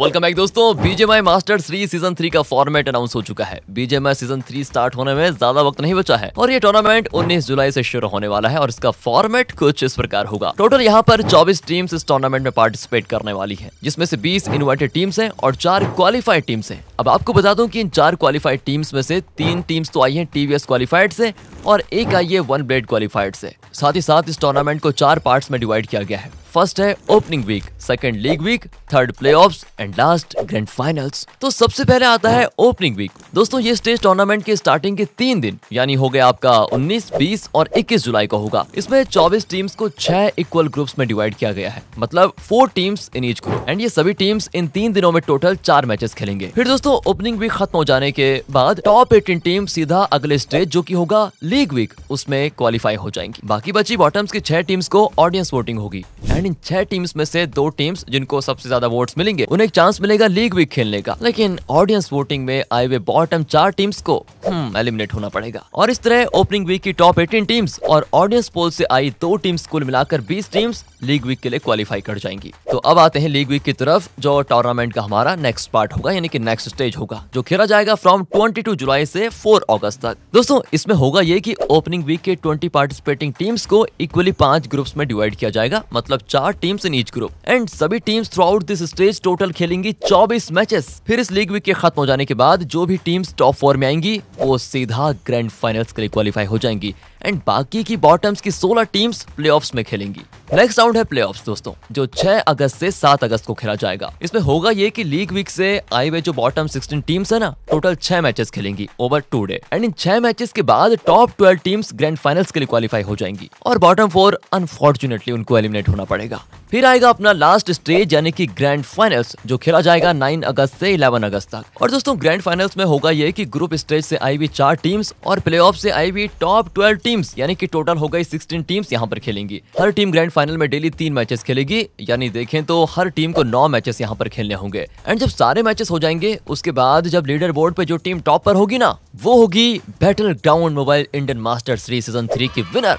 welcome back दोस्तों BGMI master three season three का format announce हो चुका है बीजेएमआई सीजन थ्री स्टार्ट होने में ज्यादा वक्त नहीं बचा है और ये टूर्नामेंट 19 जुलाई से शुरू होने वाला है और इसका फॉर्मेट कुछ इस प्रकार होगा टोटल यहाँ पर 24 टीम्स इस टूर्नामेंट में पार्टिसिपेट करने वाली है जिसमें से बीस इन्वाइटेड टीम्स है और चार क्वालिफाइड टीम्स है अब आपको बता दूं की इन चार क्वालिफाइड टीम्स में से तीन टीम्स तो आई है टीवीएस क्वालिफाइड से और एक आई है वन ब्लेड क्वालिफाइड से साथ ही साथ इस टूर्नामेंट को चार पार्ट में डिवाइड किया गया है फर्स्ट है opening week second league week third playoffs and last grand finals तो सबसे पहले आता है ओपनिंग वीक दोस्तों ये स्टेज टूर्नामेंट के स्टार्टिंग के तीन दिन यानी हो गया आपका 19, 20 और 21 जुलाई को होगा इसमें 24 टीम्स को छह इक्वल ग्रुप्स में डिवाइड किया गया है मतलब four teams in each group and ये सभी टीम्स इन तीन दिनों में टोटल चार मैचेस खेलेंगे फिर दोस्तों ओपनिंग वीक खत्म हो जाने के बाद टॉप एटीन टीम सीधा अगले स्टेज जो की होगा लीग वीक उसमें क्वालिफाई हो जाएंगी बाकी बची बॉटम्स की छह टीम्स को ऑडियंस वोटिंग होगी एंड एंड इन छह टीम्स में से दो टीम्स जिनको सबसे ज्यादा वोट्स मिलेंगे उन्हें एक चांस मिलेगा लीग वीक खेलने का लेकिन ऑडियंस वोटिंग में आए हुए बॉटम चार टीम्स को एलिमिनेट hmm, होना पड़ेगा और इस तरह ओपनिंग वीक की टॉप एटीन टीम्स और ऑडियंस पोल से आई दो टीम्स कुल मिलाकर बीस टीम्स लीग वीक के लिए क्वालिफाई कर जाएंगी तो अब आते हैं लीग वीक की तरफ जो टूर्नामेंट का हमारा नेक्स्ट पार्ट होगा यानी कि नेक्स्ट स्टेज होगा जो खेला जाएगा फ्रॉम 22 जुलाई से 4 अगस्त तक दोस्तों इसमें होगा ये कि ओपनिंग वीक के 20 पार्टिसिपेटिंग टीम्स को इक्वली पांच ग्रुप्स में डिवाइड किया जाएगा मतलब चार teams in each group and सभी teams throughout this stage total खेलेंगी 24 मैचेस फिर इस लीग वीक के खत्म हो जाने के बाद जो भी टीम्स टॉप फोर में आएंगी वो सीधा ग्रैंड फाइनल्स के लिए क्वालिफाई हो जाएंगी एंड बाकी की बॉटम्स की 16 टीम्स प्लेऑफ्स में खेलेंगी नेक्स्ट राउंड है प्लेऑफ्स दोस्तों जो 6 अगस्त से 7 अगस्त को खेला जाएगा इसमें होगा ये कि लीग वीक से आए हुए जो बॉटम 16 टीम्स है ना टोटल छह मैचेस खेलेंगी ओवर टू डे एंड इन छह मैचेस के बाद top twelve teams grand finals के लिए क्वालिफाई हो जाएंगी और बॉटम फोर अनफॉर्चुनेटली उनको एलिमिनेट होना पड़ेगा फिर आएगा अपना लास्ट स्टेज यानी कि ग्रैंड फाइनल्स जो खेला जाएगा 9 अगस्त से 11 अगस्त तक और दोस्तों ग्रैंड फाइनल्स में होगा ये कि ग्रुप स्टेज से आई हुई चार टीम्स और प्लेऑफ से आई हुई टॉप ट्वेल्व टीम टीम्स यानी कि टोटल हो गई सिक्सटीन टीम्स यहाँ पर खेलेंगी हर टीम ग्रैंड फाइनल में डेली तीन मैचेस खेलेगी यानी देखें तो हर टीम को नौ मैचेस यहाँ पर खेलने होंगे एंड जब सारे मैचेस हो जाएंगे उसके बाद जब लीडर बोर्ड पे जो टीम टॉप पर होगी ना वो होगी battle ground mobile Indian master series season three की विनर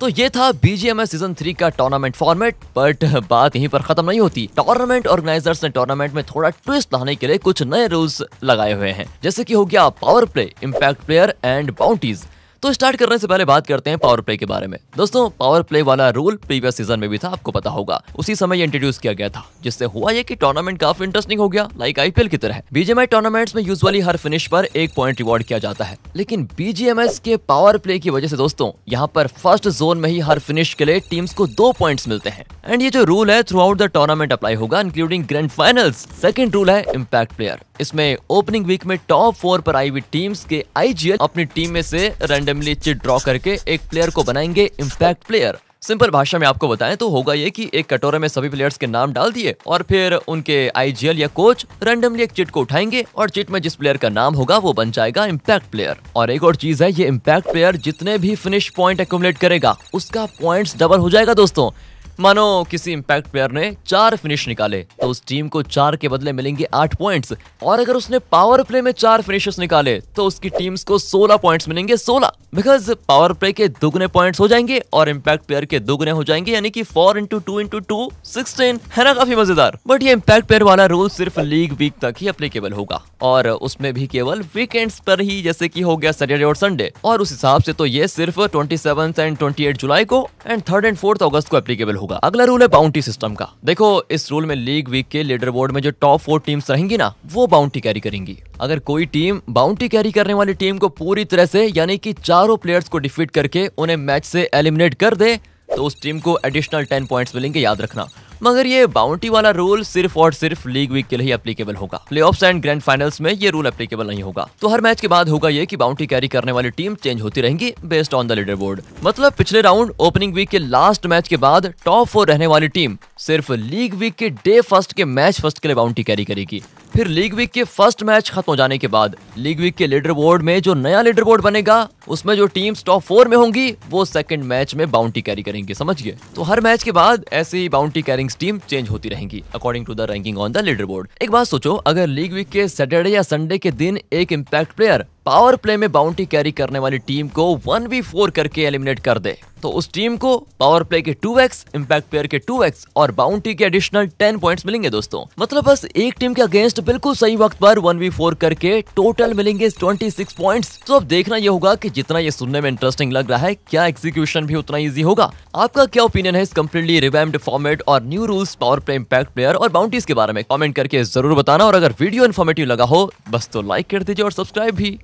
तो ये था बीजीएमएस सीजन थ्री का टूर्नामेंट फॉर्मेट बट बात यहीं पर खत्म नहीं होती टूर्नामेंट ऑर्गेनाइजर्स ने टूर्नामेंट में थोड़ा ट्विस्ट लाने के लिए कुछ नए रूल्स लगाए हुए हैं जैसे कि हो गया power play impact player and bounties तो स्टार्ट करने से पहले बात करते हैं पावर प्ले के बारे में दोस्तों पावर प्ले वाला रूल प्रीवियस सीजन में भी था आपको पता होगा उसी समय इंट्रोड्यूस किया गया था जिससे हुआ ये की टूर्नामेंट काफी इंटरेस्टिंग हो गया लाइक आईपीएल की तरह बीजेमआई टूर्नामेंट्स में यूजुअली हर फिनिश पर एक पॉइंट रिवॉर्ड किया जाता है लेकिन बीजेएमएस के पावर प्ले की वजह से दोस्तों यहाँ पर फर्स्ट जोन में ही हर फिनिश के लिए टीम्स को दो पॉइंट मिलते हैं एंड ये जो रूल है throughout the tournament apply होगा including grand finals second rule है इम्पैक्ट प्लेयर इसमें ओपनिंग वीक में टॉप फोर पर आई हुई टीम्स के आईजीएल अपनी टीम में से रैंडमली चिट ड्रॉ करके एक प्लेयर को बनाएंगे इम्पैक्ट प्लेयर सिंपल भाषा में आपको बताएं तो होगा ये कि एक कटोरे में सभी प्लेयर्स के नाम डाल दिए और फिर उनके आईजीएल या कोच रैंडमली एक चिट को उठाएंगे और चिट में जिस प्लेयर का नाम होगा वो बन जाएगा इम्पैक्ट प्लेयर और एक और चीज है ये इम्पैक्ट प्लेयर जितने भी फिनिश पॉइंट एक्यूमुलेट करेगा उसका पॉइंट डबल हो जाएगा दोस्तों मानो किसी इम्पैक्ट प्लेयर ने चार फिनिश निकाले तो उस टीम को चार के बदले मिलेंगे आठ पॉइंट्स और अगर उसने पावर प्ले में चार फिनिशेस निकाले तो उसकी टीम्स को सोलह पॉइंट्स मिलेंगे सोलह बिकॉज पावर प्ले के दुगने पॉइंट्स हो जाएंगे और इम्पैक्ट प्लेयर के दुगने हो जाएंगे यानी कि four into two into two sixteen है ना काफी मजेदार बट ये इम्पैक्ट प्लेयर वाला रूल सिर्फ लीग वीक तक ही अप्लीकेबल होगा और उसमें भी केवल वीकेंड्स पर ही जैसे कि हो गया सैटरडे और संडे और उस हिसाब से तो ये सिर्फ ट्वेंटी एंड ट्वेंटी जुलाई को एंड थर्ड एंड फोर्थ अगस्त को अपलीकेबल होगा होगा अगला रूल है बाउंटी सिस्टम का देखो इस रूल में लीग वीक के लीडर बोर्ड में जो टॉप फोर टीम्स रहेंगी ना वो बाउंटी कैरी करेंगी अगर कोई टीम बाउंटी कैरी करने वाली टीम को पूरी तरह से यानी कि चारों प्लेयर्स को डिफीट करके उन्हें मैच से एलिमिनेट कर दे तो उस टीम को एडिशनल टेन पॉइंट्स मिलेंगे याद रखना मगर ये बाउंटी वाला रूल सिर्फ और सिर्फ लीग वीक के लिए अप्लीकेबल होगा प्ले एंड ग्रैंड फाइनल्स में ये रूल अप्लीकेबल नहीं होगा तो हर मैच के बाद होगा ये की बाउंटी कैरी करने वाली टीम चेंज होती रहेंगी based on the leader board मतलब पिछले राउंड ओपनिंग वीक के लास्ट मैच के बाद टॉप फोर रहने वाली टीम सिर्फ लीग वीक के डे फर्स्ट के मैच फर्स्ट के लिए बाउंटी कैरी करेगी फिर लीग वीक के फर्स्ट मैच खत्म हो जाने के बाद लीग वीक के लीडर बोर्ड में जो नया लीडर बोर्ड बनेगा उसमें जो टीम्स टॉप फोर में होंगी वो सेकंड मैच में बाउंड्री कैरी करेंगे समझिए तो हर मैच के बाद ऐसे ही बाउंड्री कैरिंग टीम चेंज होती रहेंगी according to the ranking on the leader board एक बात सोचो अगर लीग वीक के सैटरडे या संडे के दिन एक इम्पैक्ट प्लेयर पावर प्ले में बाउंड्री कैरी करने वाली टीम को वन वी फोर करके एलिमिनेट कर दे तो उस टीम को पावर प्ले के टू एक्स इम्पैक्ट प्लेयर के टू एक्स और बाउंड्री के एडिशनल टेन पॉइंट मिलेंगे दोस्तों मतलब बस एक टीम के अगेंस्ट बिल्कुल सही वक्त पर फोर करके टोटल मिलेंगे ट्वेंटी सिक्स पॉइंट तो अब देखना यह होगा की जितना ये सुनने में इंटरेस्टिंग लग रहा है क्या एग्जीक्यूशन भी उतना ईजी होगा आपका क्या ओपिनियन है इस कम्प्लीटली रिवेम्ड फॉर्मेट और new rules power play impact player और बाउंड्रीज के बारे में कॉमेंट करके जरूर बताना और अगर वीडियो इन्फॉर्मेटिव लगा हो बस तो लाइक कर दीजिए और सब्सक्राइब भी